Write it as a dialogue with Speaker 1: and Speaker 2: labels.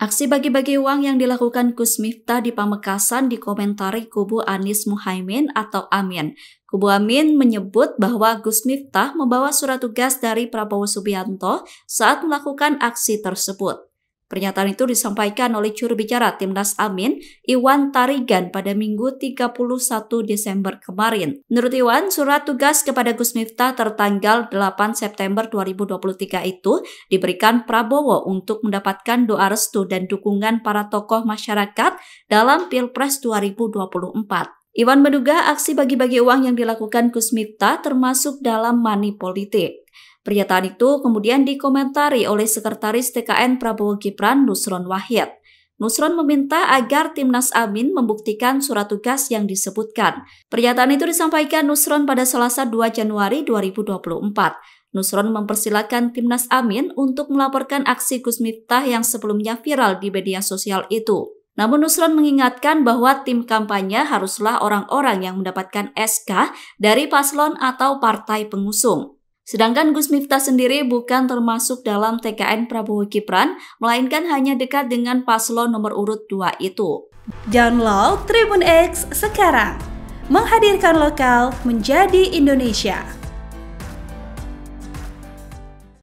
Speaker 1: Aksi bagi-bagi uang yang dilakukan Gus Miftah di Pamekasan dikomentari kubu Anies Muhaimin atau Amin. Kubu Amin menyebut bahwa Gus Miftah membawa surat tugas dari Prabowo Subianto saat melakukan aksi tersebut. Pernyataan itu disampaikan oleh juru bicara Timnas Amin, Iwan Tarigan pada Minggu 31 Desember kemarin. Menurut Iwan, surat tugas kepada Gus Miftah tertanggal 8 September 2023 itu diberikan Prabowo untuk mendapatkan doa restu dan dukungan para tokoh masyarakat dalam Pilpres 2024. Iwan menduga aksi bagi-bagi uang yang dilakukan Gus Miftah termasuk dalam money politik. Pernyataan itu kemudian dikomentari oleh Sekretaris TKN Prabowo Gibran Nusron Wahid. Nusron meminta agar Timnas Amin membuktikan surat tugas yang disebutkan. Pernyataan itu disampaikan Nusron pada Selasa 2 Januari 2024. Nusron mempersilahkan Timnas Amin untuk melaporkan aksi Gus Miftah yang sebelumnya viral di media sosial itu. Namun Nusron mengingatkan bahwa tim kampanye haruslah orang-orang yang mendapatkan SK dari paslon atau partai pengusung. Sedangkan Gus Miftah sendiri bukan termasuk dalam TKN Prabowo Gibran, melainkan hanya dekat dengan paslon nomor urut 2 itu. Download Tribun X sekarang, menghadirkan lokal menjadi Indonesia.